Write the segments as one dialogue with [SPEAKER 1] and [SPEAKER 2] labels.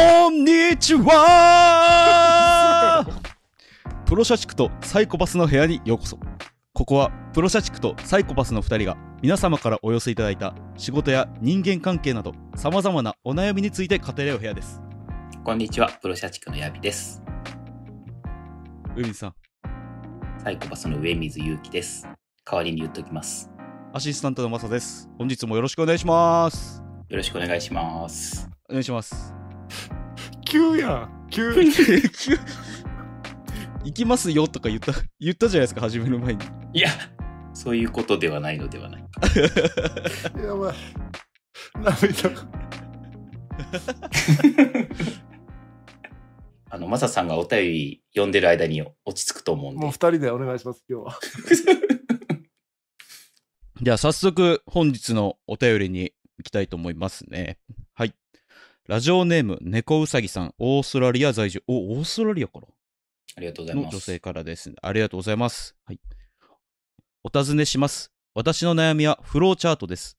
[SPEAKER 1] こんにちは プロ社畜とサイコパスの部屋にようこそここはプロ社畜とサイコパスの2人が皆様からお寄せいただいた仕事や人間関係などさまざまなお悩みについて語り合う部屋ですこんにち
[SPEAKER 2] は、プロ社畜のヤビです。上水さんサイコパスの上水ゆうきです。代わりに言っときます。
[SPEAKER 1] アシスタントのマサです本日もよろしくお願いします
[SPEAKER 2] よろしくお願いします。
[SPEAKER 1] お願いします急やん急 急行きますよとか言った言ったじゃないですか
[SPEAKER 2] 始める前にいやそういうことではないのではない やばい
[SPEAKER 3] 涙が
[SPEAKER 2] あのマサさんがお便り読んでる間に落ち着くと思うんでも
[SPEAKER 4] う二人でお願いします
[SPEAKER 3] 今日は
[SPEAKER 1] では早速本日のお便りに行きたいと思いますねラジオネーム、猫うさぎさん、オーストラリア在住。お、オーストラリアから
[SPEAKER 2] ありがとうございます。女性
[SPEAKER 1] からですね。ありがとうございます。はい。お尋ねします。私の悩みはフローチャートです。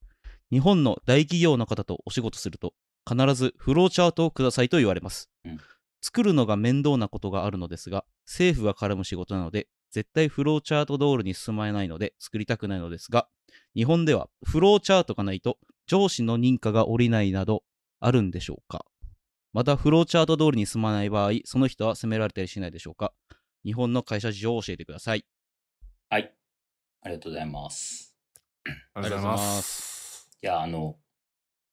[SPEAKER 1] 日本の大企業の方とお仕事すると、必ずフローチャートをくださいと言われます。うん、作るのが面倒なことがあるのですが、政府が絡む仕事なので、絶対フローチャート通りに進まないので作りたくないのですが、日本ではフローチャートがないと上司の認可が下りないなど、あるんでしょうかまた、フローチャート通りに進まない場合、その人は責められたりしないでしょうか日本の会社事情を教えてください。
[SPEAKER 2] はい。ありがとうございます。ありがとうございます。いや、あの、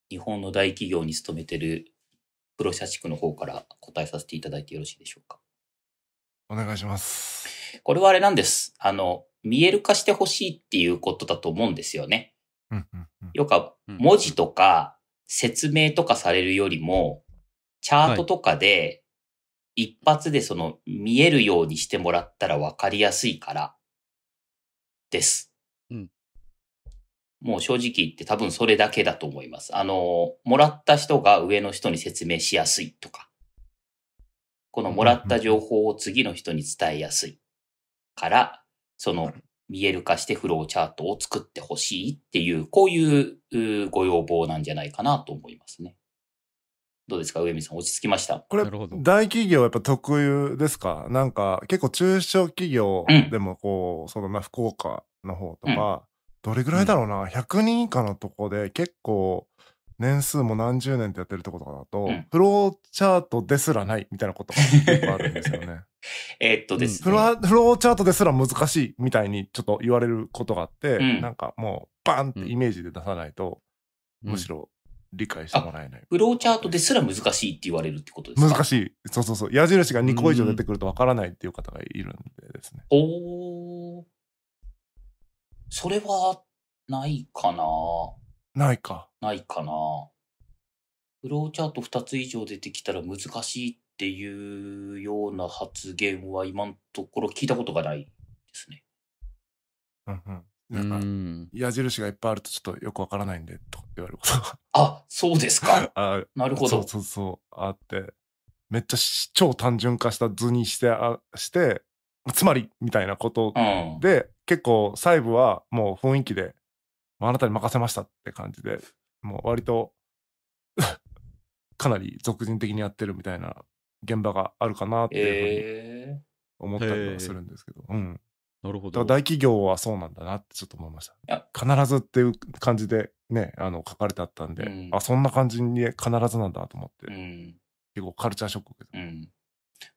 [SPEAKER 2] 日本の大企業に勤めてるプロ社畜の方から答えさせていただいてよろしいでしょうか。お願いしま
[SPEAKER 4] す。
[SPEAKER 2] これはあれなんです。あの、見える化してほしいっていうことだと思うんですよね。よく文字とか、説明とかされるよりも、チャートとかで、一発でその見えるようにしてもらったら分かりやすいから、です。うん。もう正直言って多分それだけだと思います。あの、もらった人が上の人に説明しやすいとか、このもらった情報を次の人に伝えやすいから、その見える化してフローチャートを作ってほしいっていう、こういうご要望なんじゃないかなと思いますね。どうですか上見さん、落ち着きましたこれ、
[SPEAKER 4] 大企業やっぱ特有ですかなんか、結構中小企業でもこう、うん、そのな、福岡の方とか、うん、どれぐらいだろうな、うん、100人以下のとこで結構、年数も何十年ってやってるとことかだと、うん、フローチャートですらないみたいなことがあるんですよね。えっとですね、うんフ、フローチャートですら難しいみたいにちょっと言われることがあって、うん、なんかもうバンってイメージで出さないと、むしろ理解してもらえない、
[SPEAKER 2] フローチャートですら難しいって言われるってこ
[SPEAKER 4] とですか難しい。そうそうそう。矢印が2個以上出てくるとわからないっていう方がいるんでですね。
[SPEAKER 2] うん、おそれはないかな。ないか。ないかな。フローチャート2つ以上出てきたら難しいっていうような発言は今のところ聞いたことがないですね。
[SPEAKER 3] うん
[SPEAKER 4] うん。なんか、矢印がいっぱいあるとちょっとよくわからないんで、と言われることが。あ、そうですか。あなるほど。そうそうそう、あって。めっちゃ超単純化した図にしてあしてつまりみたいなことで、うん、結構細部はもう雰囲気であなたに任せましたって感じで、もう割と かなり俗人的にやってるみたいな現場があるかなっていうふうに思ったりはするんですけど、えー、うん。なるほど。大企業はそうなんだなってちょっと思いました。必ずっていう感じでね、あの書かれてあったんで、うん、あ、そんな感じに必ずなんだと思って、うん、結構カルチャーショック
[SPEAKER 2] けうん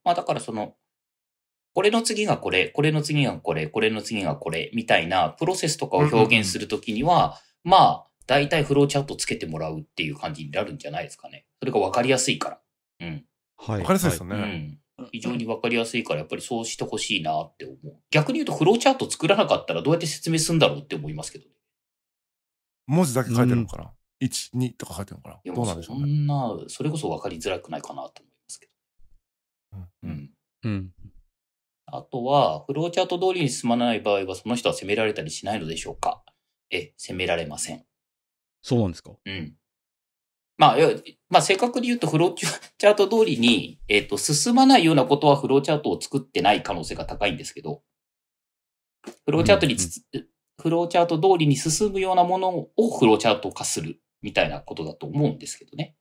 [SPEAKER 2] まあ、だからそのこれの次がこれ、これの次がこれ、これの次がこれ、みたいなプロセスとかを表現するときには、まあ、大体フローチャートつけてもらうっていう感じになるんじゃないですかね。それが分かりやすいから。
[SPEAKER 3] うん。はい。分
[SPEAKER 4] かりやすいですよ
[SPEAKER 2] ね。うん。非常に分かりやすいから、やっぱりそうしてほしいなって思う。逆に言うと、フローチャート作らなかったらどうやって説明するんだろうって思いますけどね。
[SPEAKER 4] 文字だけ書いてるのかな、うん、?1、2とか書いてるのかないやどうなんでしょ
[SPEAKER 2] うね。そんな、それこそ分かりづらくないかなと思いますけど。
[SPEAKER 3] うん。うん。うん
[SPEAKER 2] あとは、フローチャート通りに進まない場合は、その人は責められたりしないのでしょうかえ、責められません。
[SPEAKER 3] そうな
[SPEAKER 1] ん
[SPEAKER 2] ですかうん。まあ、まあ、正確に言うと、フローチャート通りに、えっ、ー、と、進まないようなことはフローチャートを作ってない可能性が高いんですけど、フローチャートに、うんうん、フローチャート通りに進むようなものをフローチャート化するみたいなことだ
[SPEAKER 3] と思うんですけどね。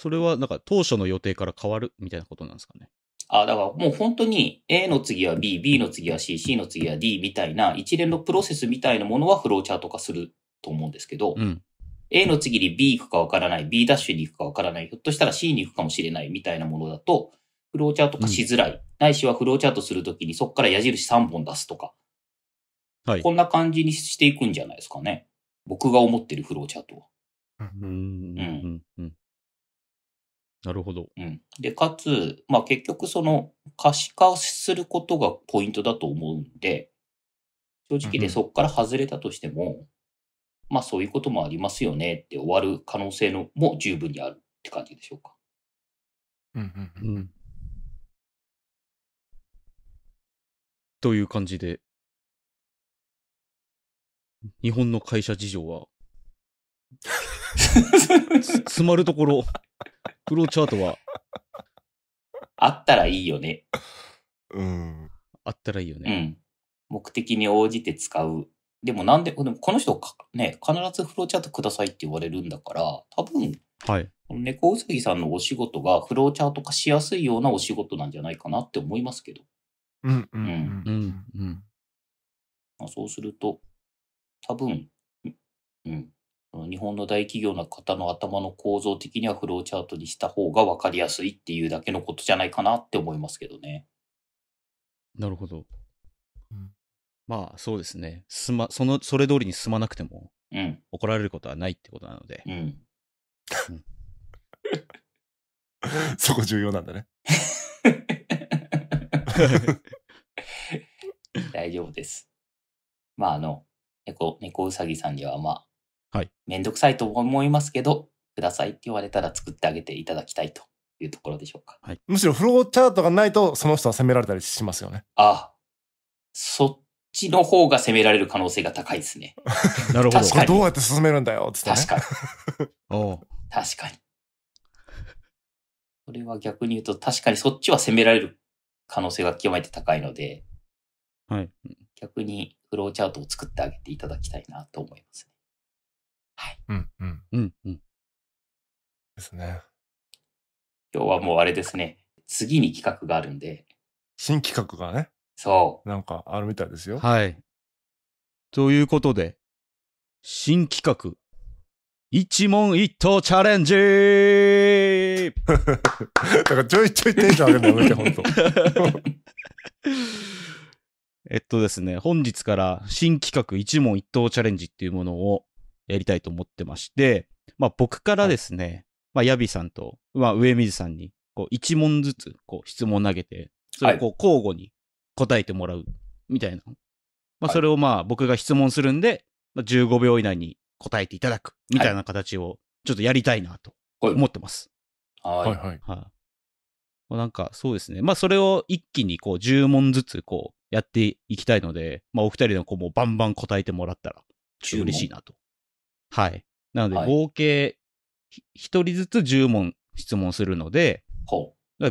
[SPEAKER 1] それはなんか当初の予定から変わるみたいなことなんですかね。
[SPEAKER 3] あ、だからもう本当
[SPEAKER 2] に A の次は B、B の次は C、C の次は D みたいな一連のプロセスみたいなものはフローチャート化すると思うんですけど、うん、A の次に B 行くかわからない、B ダッシュに行くかわからない、ひょっとしたら C に行くかもしれないみたいなものだと、フローチャート化しづらい。うん、ないしはフローチャートするときにそこから矢印3本出すとか。はい。こんな感じにしていくんじゃないですかね。僕が思ってるフローチャートは。
[SPEAKER 3] うん。うん。うん。なるほど。うん。
[SPEAKER 2] で、かつ、まあ結局その可視化することがポイントだと思うんで、正直でそこから外れたとしても、うんうん、まあそういうこともありますよねって終わる可能性のも十分にあるっ
[SPEAKER 3] て感じでしょうか。うんうんうん。という感じで、
[SPEAKER 1] 日本の会社事情は つ、詰まるところフローチャートは。
[SPEAKER 2] あったらいいよね。
[SPEAKER 1] うん。あったらいいようね。ん。
[SPEAKER 2] 目的に応じて使う。でもなんで、でもこの人か、ね、必ずフローチャートくださいって言われるんだから、多
[SPEAKER 1] 分、はい。
[SPEAKER 2] この猫うさぎさんのお仕事がフローチャート化しやすいようなお仕事なんじゃないかなって思いますけど、
[SPEAKER 3] うんうんうんうんうん。
[SPEAKER 2] まそうすると、多分、んうん、日本の大企業の方の頭の構造的にはフローチャートにした方が分かりやすいっていうだけのことじゃないかなって思いますけどね。
[SPEAKER 1] なるほど。うん、まあそうですね。すま、その、それ通りに進まなくても、うん、怒られることはないってことなので。うん。うん、
[SPEAKER 2] そこ重要なんだね。大丈夫です。まああの、猫、猫うさぎさんにはまあ、はい、めんどくさいと思いますけど、くださいって言われたら作ってあげていただきたいというところでしょうか。はい、
[SPEAKER 4] むしろフローチャートがないと、その人は責められたりしますよね。
[SPEAKER 2] ああ。そっちの方が責められる可能性が高いですね。なるほど。これどうやって進めるんだよ、って、ね、確かに。お確かに。それは逆に言うと、確かにそっちは責められる可能性が
[SPEAKER 3] 極めて高いので、はい、逆にフローチャートを作ってあげていただきたいなと思います。はい。うんうん。うんうん。ですね。今日はもうあれですね。次に企画があるんで。新
[SPEAKER 1] 企画がね。
[SPEAKER 2] そう。なんかあるみたいですよ。
[SPEAKER 1] はい。ということで、新企画、一問一答チャレンジ だからちょいちょいテンション上げるのほん
[SPEAKER 4] と。
[SPEAKER 1] えっとですね、本日から新企画一問一答チャレンジっていうものをやりたいと思ってまして、まあ、僕からですね、まあ、ヤビさんと、まあ、上水さんに、こう、1問ずつ、こう、質問投げて、それをこう、交互に答えてもらう、みたいな。まあ、それをまあ、僕が質問するんで、まあ、15秒以内に答えていただく、みたいな形を、ちょっとやりたいなと思って
[SPEAKER 3] ます。はい、はい、
[SPEAKER 1] はい。はい、なんか、そうですね。まあ、それを一気に、こう、10問ずつ、こう、やっていきたいので、まあ、お二人のこうもうバンバン答えてもらったら、嬉しいなとはい。なので、合計、一人ずつ10問質問するので、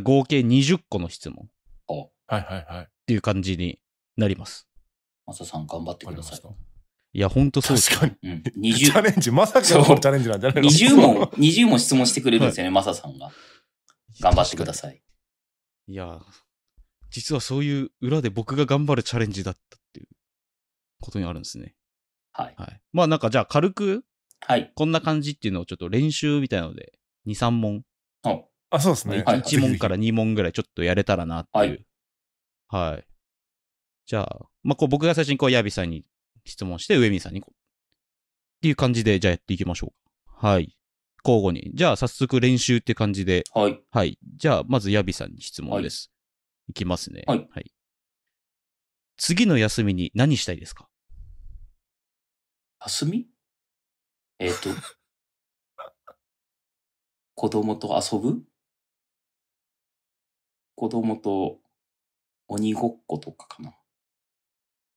[SPEAKER 1] 合計20個の質問。
[SPEAKER 2] はいはいはい。っ
[SPEAKER 1] ていう感じになります。
[SPEAKER 2] マサさん頑張ってください。
[SPEAKER 1] いや、ほんとそうです確かに。20…
[SPEAKER 2] チャレンジ、まさかのチャレンジなんじゃないの ?20 問、20問質問してくれるんですよね、はい、マサさんが。頑張ってください。いや、
[SPEAKER 1] 実はそういう裏で僕が頑張るチャレンジだったっていうことにあるんですね。はい。はい、まあなんかじゃあ軽くはい。こんな感じっていうのをちょっと練習みたいので、2、3問。あ、そうですね。1, 1問から2問ぐらいちょっとやれたらなっていう。はい。はい、じゃあ、まあ、こう僕が最初にこう、ヤビさんに質問して、上見さんにこう、っていう感じで、じゃあやっていきましょう。はい。交互に。じゃあ、早速練習って感じで。はい。はい。じゃあ、まずヤビさんに質問です。はい、いきますね。はい。
[SPEAKER 3] はい、次の休みに何したいですか休みえっ、ー、と、子供と遊ぶ子供と鬼ごっことかかな。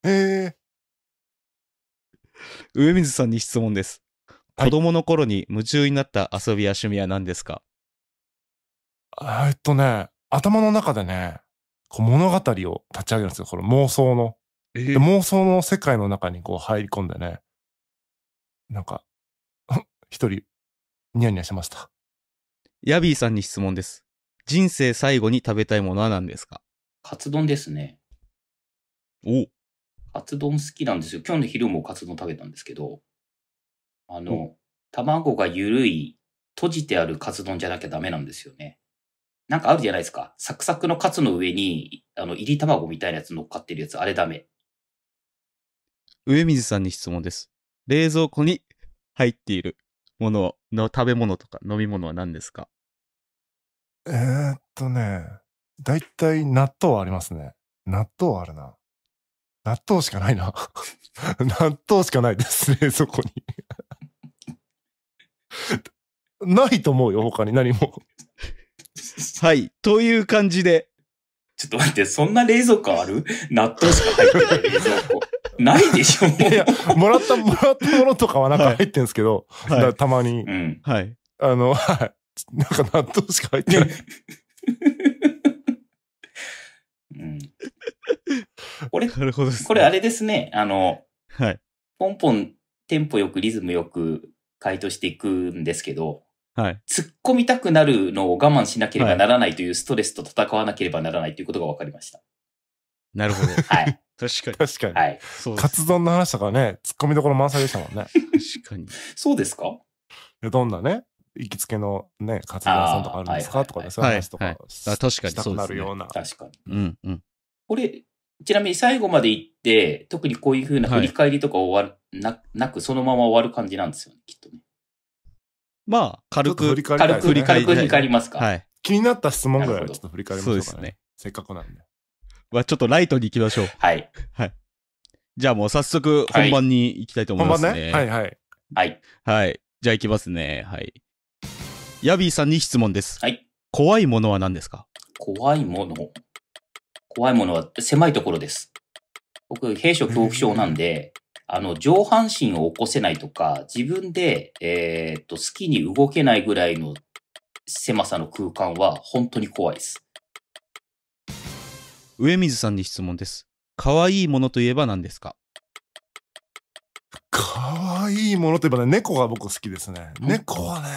[SPEAKER 3] へえ。
[SPEAKER 1] 上水さんに質問です。子供の頃に夢中になった遊びや趣味は何ですか
[SPEAKER 4] えっとね、頭の中でね、こう物語を立ち上げるんですよ。この妄想の。えー、妄想の世界の中にこう入り込んでね、なんか一人、ニヤニヤしました。
[SPEAKER 1] ヤビーさんに質問です。人生最後に食べたいものは何ですか
[SPEAKER 2] カツ丼ですね。おカツ丼好きなんですよ。今日の昼もカツ丼食べたんですけど、あの、卵がゆるい、閉じてあるカツ丼じゃなきゃダメなんですよね。なんかあるじゃないですか。サクサクのカツの上に、あの、入り卵みたいなやつ乗っかってるやつ、あれダメ。
[SPEAKER 1] 上水さんに質問です。冷蔵庫に入っているものの食べ物とか飲み物は何です
[SPEAKER 4] かえー、っとね、だいたい納豆ありますね。納豆あるな。納豆しかないな。納豆しかないですね、そこに ないと思うよ、他に何もはい。という感じで、ちょっと待って、そんな冷蔵庫ある納
[SPEAKER 2] 豆しか入ってない冷蔵庫。ないでしょもうい
[SPEAKER 4] や、もらった、もらったものとかはなんか入ってんですけど、はい、たまに。うん。はい。あの、はい。なんか納豆しか入ってない。
[SPEAKER 1] うん、これ、なるほど、ね、
[SPEAKER 2] これあれですね。あの、はい。ポンポン、テンポよくリズムよく回答していくんですけど、はい、突っ込みたくなるのを我慢しなければならないというストレスと戦わなければならないということが分かりました。
[SPEAKER 4] なるほど。はい。
[SPEAKER 2] 確かに。確
[SPEAKER 4] かに。はい。そうカツ丼の話とかね、突っ込みどころ満載でしたもんね。確かに。そうですかどんなね、行きつけのね、カ
[SPEAKER 2] ツ丼屋
[SPEAKER 3] さんとかあるんですかとかね、そういう話とか、はいはい、確かにしなるような。確かに。うんうん。
[SPEAKER 2] これ、ちなみに最後まで行って、特にこういうふうな振り返りとか終わる、ななく、そのまま終わる感じなんですよね、きっとね。
[SPEAKER 4] まあ、
[SPEAKER 1] 軽く、ね、軽く振り
[SPEAKER 2] 返りますか。はい。
[SPEAKER 4] 気になった質問ぐらいはちょっと振り返りましょうかね。そうです
[SPEAKER 2] ね。せっかくなんで。
[SPEAKER 1] はちょっとライトに行きましょう。はい。はい。じゃあもう早速本番に行きたいと思いますね。はい、本番ね。はいはい。はい。はい。じゃあ行きますね。はい。ヤビーさんに質問です。はい。怖いものは何ですか
[SPEAKER 2] 怖いもの怖いものは狭いところです。僕、兵所恐怖症なんで、あの、上半身を起こせないとか、自分で、えっと、好きに動けないぐらいの狭さの空間は本当に怖いです。上水
[SPEAKER 1] さんに質問です。可愛いものといえば何ですか
[SPEAKER 4] 可愛いものといえばね、猫が僕好きですね。猫はね、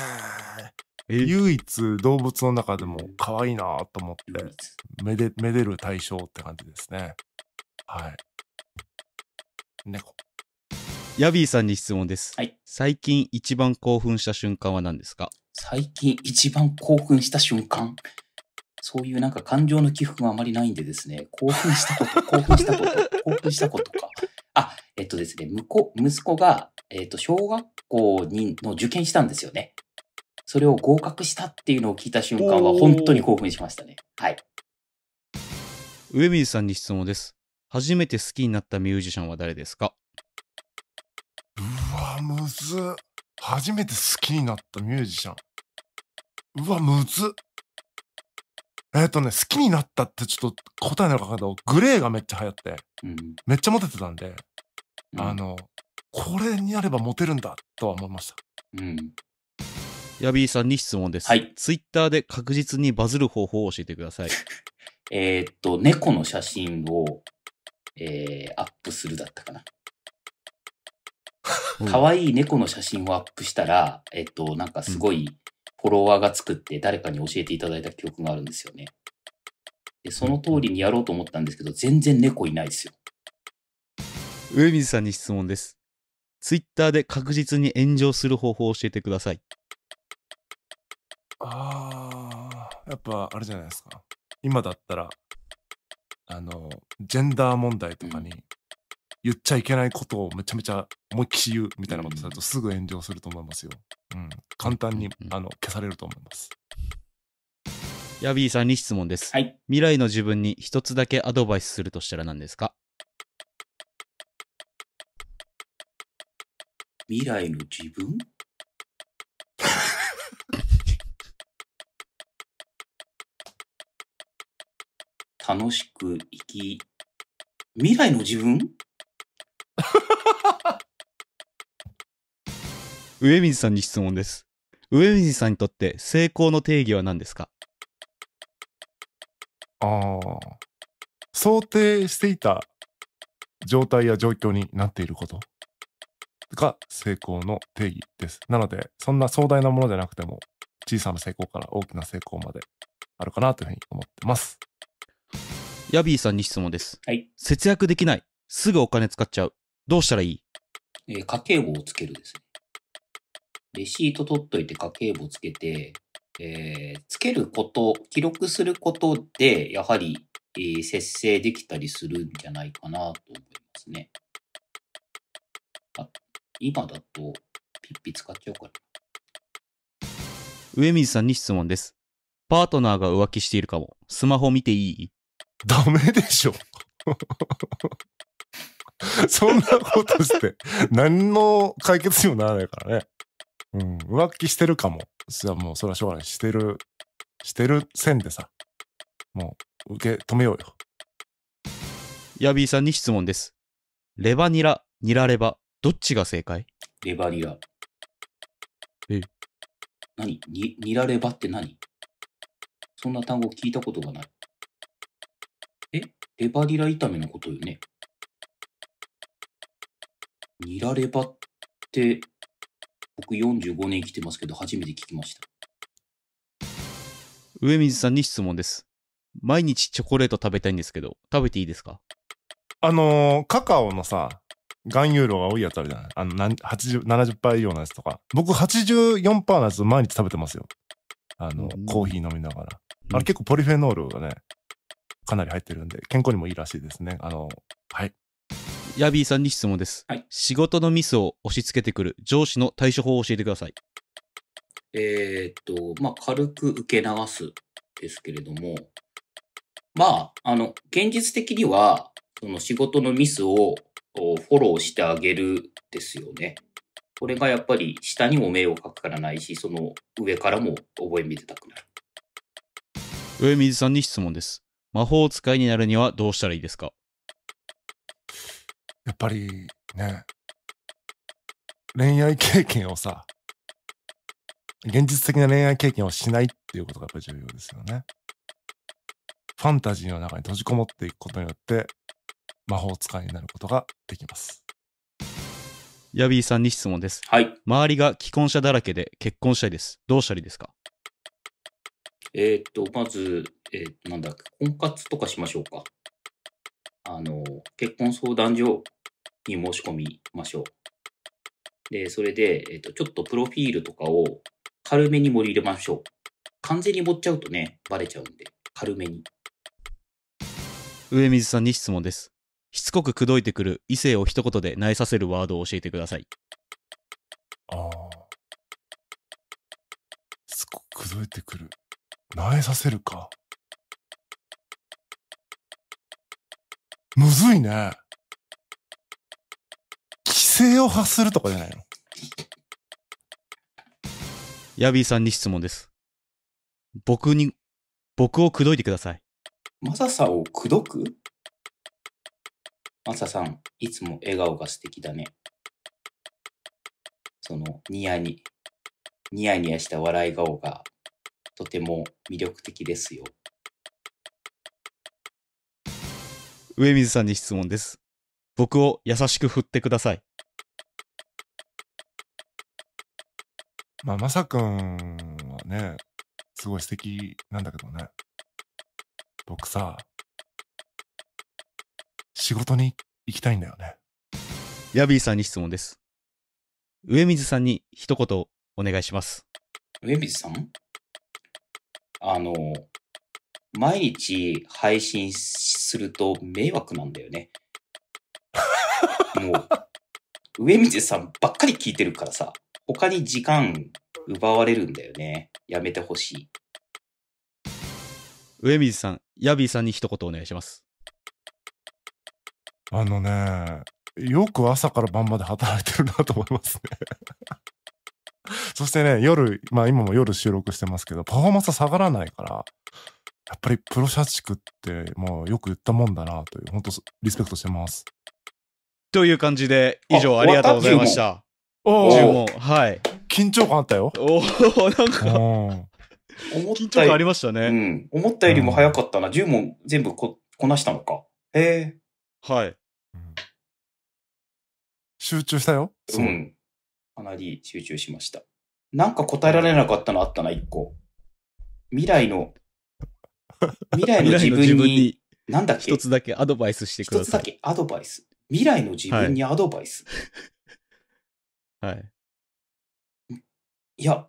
[SPEAKER 4] 唯一動物の中でも可愛いなと思って、めで、めでる対象って感じですね。はい。猫。ヤビー
[SPEAKER 1] さんに質問です。はい。最近一番興奮した瞬間は何ですか
[SPEAKER 2] 最近一番興奮した瞬間そういうなんか感情の起伏があまりないんでですね、興奮したこと、興奮したこと、興奮したことか。あ、えっとですね、向息子が、えっと、小学校にの受験したんですよね。それを合格したっていうのを聞いた瞬間は本当に興奮しましたね。はい。上水
[SPEAKER 1] さんに質問です。初めて好きになったミュージシャンは誰ですか
[SPEAKER 4] むず初めて好きになったミュージシャン。うわ、むずっ。えっ、ー、とね、好きになったってちょっと答えなのかけど、グレーがめっちゃ流行って、うん、めっちゃモテてたんで、うん、あの、これにやればモテるんだとは思いました。うん。ヤビーさんに質問です。
[SPEAKER 3] はい。
[SPEAKER 1] ツイッターで確実にバズる方法を教えてください。
[SPEAKER 2] えっと、猫の写真を、えー、アップするだったかな。可愛い猫の写真をアップしたら、えっと、なんかすごいフォロワーが作って誰かに教えていただいた記憶があるんですよね。で、その通りにやろうと思ったんですけど、全然猫いないですよ。
[SPEAKER 1] 上水さんに質問です。ツイッターで確実に炎上する方法を教えてください。
[SPEAKER 4] ああ、やっぱあれじゃないですか。今だったら、あの、ジェンダー問題とかに言っちゃいけないことをめちゃめちゃ思いっきし言うみたいなことするとすぐ炎上すると思いますよ。うん、簡単にあの消されると思います。
[SPEAKER 1] ヤビーさんに質問です、はい。未来の自分に一つだけアドバイスするとしたら何ですか
[SPEAKER 2] 未来の自分 楽しく生き、未来の自分
[SPEAKER 1] 上水さんに質問です。上水さんにとって成功の
[SPEAKER 4] 定義は何ですかああ。想定していた状態や状況になっていることが成功の定義です。なので、そんな壮大なものじゃなくても、小さな成功から大きな成功まであるかなというふうに思ってます。ヤビーさんに質
[SPEAKER 1] 問です。はい。節約できない。すぐお金使っちゃう。どうしたらいい
[SPEAKER 2] えー、家計簿をつけるですね。レシート取っといて家計簿つけて、えー、つけること、記録することで、やはり、えー、節制できたりするんじゃないかなと思いますね。あ、今だと、ピッピ使っちゃうから。
[SPEAKER 1] 上水さんに質問です。パートナーが浮気しているかも。スマホ見ていいダメでしょ。
[SPEAKER 4] そんなことして、何の解決にもならないからね。うん、浮気してるかも。じゃもう、それはしょうがない。してる、してる線でさ、もう、受け止めようよ。
[SPEAKER 1] ヤビーさんに質問です。レバニラ、ニラレバ、どっちが正解
[SPEAKER 2] レバニラ。え何にニラレバって何そんな単語聞いたことがない。えレバニラ炒めのことよねニラレバって、僕45年生きてますけど、初めて聞きました。
[SPEAKER 1] 上水さんに質問です。毎日チョコレート食べたいんですけど、食べて
[SPEAKER 4] いいですかあのー、カカオのさ、含有量が多いやつあるじゃないあの、80、70%以上のやつとか。僕84%のやつ毎日食べてますよ。あの、うん、コーヒー飲みながら。あれ結構ポリフェノールがね、かなり入ってるんで、健康にもいいらしいですね。あの、はい。ヤビーさんに質問です。はい、仕事のミスを押
[SPEAKER 1] し付けてくる上司の対処法を教えてください。
[SPEAKER 2] えー、っと、まあ、軽く受け流すですけれども、まあ、あの、現実的には、その仕事のミスをフォローしてあげるですよね。これがやっぱり下にも迷惑かからないし、その上からも覚え見てたくなる。
[SPEAKER 1] 上水さんに質問です。魔法使いになるにはどうしたらい
[SPEAKER 4] いですかやっぱりね、恋愛経験をさ、現実的な恋愛経験をしないっていうことがやっぱり重要ですよね。ファンタジーの中に閉じこもっていくことによって、魔法使いになることができます。
[SPEAKER 1] ヤビーさんに質問です。はい。周りが既婚者だらけで結婚したいです。どうしたらいいですか
[SPEAKER 2] えっ、と、まず、えー、なんだ、婚活とかしましょうか。あの、結婚相談所に申し込みましょう。で、それで、えっと、ちょっとプロフィールとかを軽めに盛り入れましょう。完全に盛っちゃうとね、バレちゃうんで、軽めに。
[SPEAKER 1] 上水さんに質問です。しつこく口説いてくる異性を一言で萎えさせるワードを教えてください。ああ。
[SPEAKER 3] しつこく口説いてくる。萎えさせるか。
[SPEAKER 4] むずいね。規制を発するとかじ
[SPEAKER 1] ゃないのヤビーさんに質問です。僕に、僕を口説いてください。
[SPEAKER 3] マサさんを口
[SPEAKER 2] 説くマサさん、いつも笑顔が素敵だね。その、ニヤに、ニヤニヤした笑い顔がとても魅力的ですよ。
[SPEAKER 1] 上水さんに質問です。僕を優しく振ってください。
[SPEAKER 4] まあ、まさくんはね、すごい素敵なんだけどね。僕さ、仕事に行きたいんだよね。
[SPEAKER 1] ヤビーさんに質問です。上水さんに一言お願いします。
[SPEAKER 3] 上水さん
[SPEAKER 2] あの、毎日配信しすると迷惑なんだよね。もう、上水さんばっかり聞いてるからさ、他に時間奪われるんだよね。やめてほしい。
[SPEAKER 1] 上水さん、ヤビーさんに一言お願いします。
[SPEAKER 4] あのね、よく朝から晩まで働いてるなと思いますね そしてね、夜、まあ今も夜収録してますけど、パフォーマンス下がらないから、やっぱりプロ社畜ってもうよく言ったもんだなという、本当リスペクトしてます。
[SPEAKER 1] という感じで、以上ありがとうございました。
[SPEAKER 4] おお
[SPEAKER 1] はい。緊張感あったよ。おおなんか、
[SPEAKER 4] 緊張感あり
[SPEAKER 1] ましたね。うん。思ったよりも早かったな。十10問全部ここなしたのか。へ
[SPEAKER 4] え。はい、うん。集中したよ。う
[SPEAKER 1] ん。
[SPEAKER 2] かなり集中しました。なんか答えられなかったのあったな、一個。未来の未来の自分に、なんだっけ一つだけアド
[SPEAKER 1] バイスしてください。一つだ
[SPEAKER 2] けアドバイス。未来の自分にアドバイス。
[SPEAKER 3] はい。いや、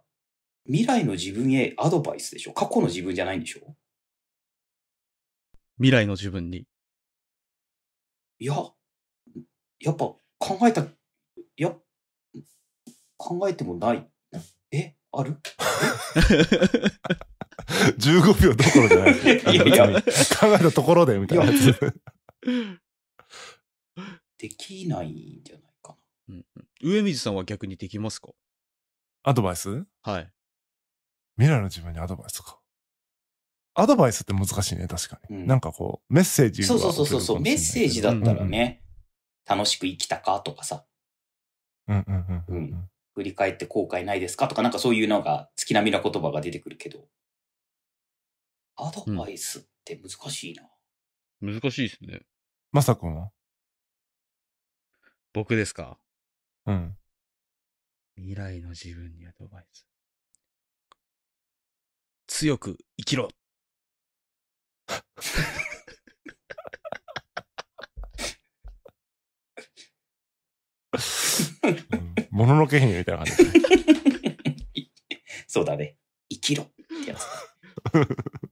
[SPEAKER 3] 未来の自分へアドバイスでしょ過去の自分じゃないんでしょ未来の自分に。いや、やっぱ考えた、いや、
[SPEAKER 2] 考えてもない。え、ある
[SPEAKER 4] 15 秒どころじゃない。いやいや考えたところでみたいなやつ。
[SPEAKER 2] できないんじゃないかな。うん上水
[SPEAKER 1] さんは逆にできますかアドバイスはい。
[SPEAKER 4] 未来の自分にアドバイスか。アドバイスって難しいね、確かに。うん、なんかこう、メッセージそうそうそうそう、メッセージだったら
[SPEAKER 2] ね、うんうん、楽しく生きたかとかさ。うんうんうん、うん、うん。振り返って後悔ないですかとか、なんかそういうのが月並みな言葉が出てくるけど。
[SPEAKER 3] アドバイスって難しいな。難しいですね。まさくんは僕ですかうん。未来の自分にアドバイス。強く生きろ。
[SPEAKER 2] もののけ姫みたいな感じ。そうだね。生きろってやつ。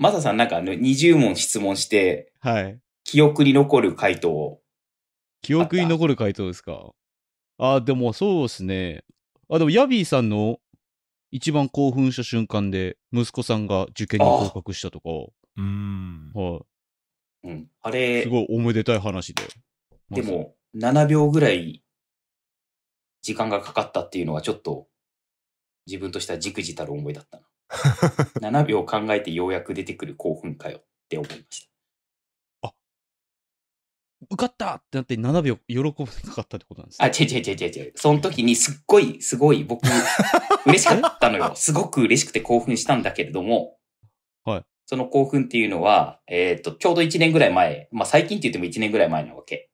[SPEAKER 2] マサさんなんか20問質問して、はい。記憶に残る回答
[SPEAKER 1] 記憶に残る回答ですか。あ、でもそうですね。あ、でもヤビーさんの一番興奮した瞬間で息子さんが受験に合格したとか。うん。はい。うん。あれ。すごいおめでたい話で。
[SPEAKER 2] でも、7秒ぐらい時間がかかったっていうのはちょっと自分としてはじくじたる思いだったな。7 秒考えてようやく出てくる興奮かよって思いました。あ
[SPEAKER 1] 受かったってなって7秒喜べなかったってことなんですか、あ、違う違う
[SPEAKER 2] 違う違う。その時にすっごい、すごい僕、嬉しかったのよ。すごく嬉しくて興奮したんだけれども、はい。その興奮っていうのは、えっ、ー、と、ちょうど1年ぐらい前、まあ最近って言っても1年ぐらい前なわけ。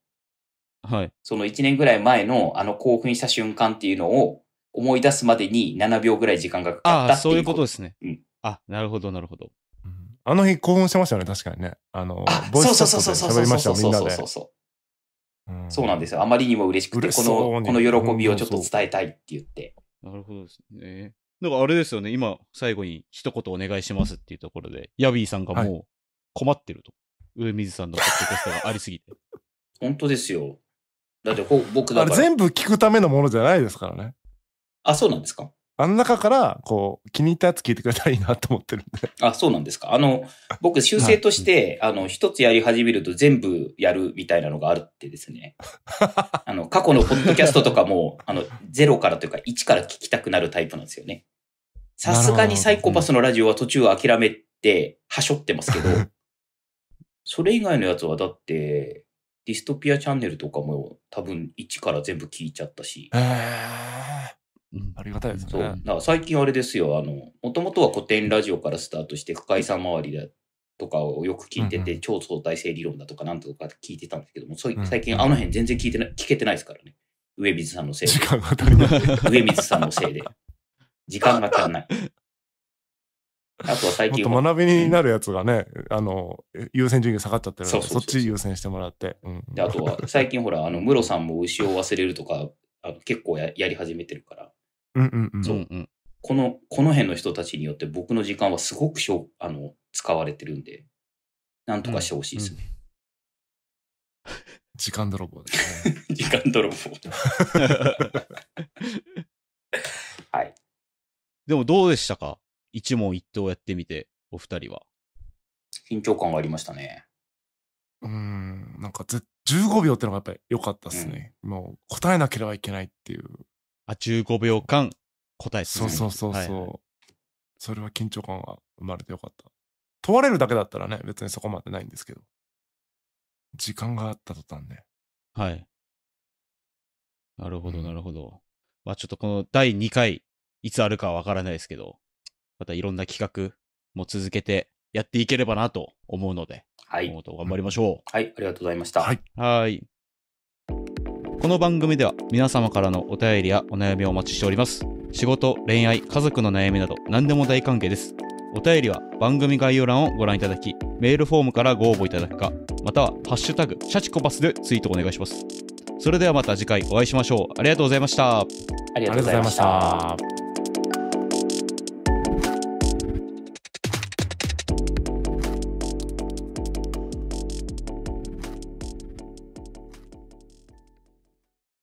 [SPEAKER 2] はい。その1年ぐらい前のあの興奮した瞬間っていうのを、思い出すまでに7秒ぐらい時間がかかったああ、そういうこ
[SPEAKER 1] とですね。うん、あ、なるほど、なるほど。
[SPEAKER 4] あの日興奮してましたよね、確か
[SPEAKER 2] にね。あの、あボイスチャットで喋りましたみんなで。そうそうそうそう,、そうなんですよ。あまりにも嬉しくて、この、この喜びをちょっと伝えたいって言って。なるほどですね。
[SPEAKER 1] だからあれですよね、今、最後に一言お願いしますっていうところで、ヤビーさんがもう困ってると。はい、上水さんのポッドキャストがありすぎて。
[SPEAKER 2] 本当ですよ。だって僕だから。全
[SPEAKER 4] 部聞くためのものじゃないですからね。あ、そうなんですかあの中から、こう、気に入ったやつ聞いてくれたらいいなと思ってるんで。
[SPEAKER 2] あ、そうなんですか。あの、僕、修正として、あの、一つやり始めると全部やるみたいなのがあるってですね。あの、過去のポッドキャストとかも、あの、ゼロからというか、1から聞きたくなるタイプなんですよね。
[SPEAKER 3] さすがにサ
[SPEAKER 2] イコパスのラジオは途中諦めて、はしょってますけど、それ以外のやつはだって、ディストピアチャンネルとかも多分1から全部聞いちゃったし。えーありがたいですね。そうだから最近あれですよ、あの、もともとは古典ラジオからスタートして、深井さん周りだとかをよく聞いてて、うんうん、超相対性理論だとかなんとか聞いてたんですけども、最近あの辺全然聞いてない、聞けてないですからね。上水さんのせいで。時間が足りない。上水さんのせいで。時間が足らない。
[SPEAKER 4] あとは最近も。学びになるやつがね、うん、あの、優先順位が下がっちゃってるのそっち優先してもらって。うん、であとは、
[SPEAKER 2] 最近ほら、あの、ムロさんも牛を忘れるとか、あの結構ややり始めてるから。そう、この、この辺の人たちによって僕の時間はすごくしょあの使われてるんで、
[SPEAKER 3] なんとかしてほしいですね。うんうん、時間泥棒ですね。時間泥棒。
[SPEAKER 1] はい。でもどうでしたか一問一答やってみて、お二人は。緊張感があり
[SPEAKER 4] ましたね。うん、なんかぜ15秒ってのがやっぱり良かったですね、うん、もう答えなければいけないっていうあ、15秒間答えすそうそうそうそう、それは緊張感が生まれてよかった。問われるだけだったらね、別にそこ
[SPEAKER 3] までないんですけど。時間があった途端ね。はい。なるほど、なるほど。まあちょっとこの第2回、いつあるかはわから
[SPEAKER 1] ないですけど、またいろんな企画も続けてやっていければなと思うので、はい。頑張りましょ
[SPEAKER 2] う、はい、ありがとうございました。はい。
[SPEAKER 1] はい。この番組では皆様からのお便りやお悩みをお待ちしております。仕事、恋愛、家族の悩みなど何でも大歓迎です。お便りは番組概要欄をご覧いただき、メールフォームからご応募いただくか、またはハッシュタグ、シャチコパスでツイートお願いします。それではまた次回お会いしましょう。ありがとうございました。ありがとうございました。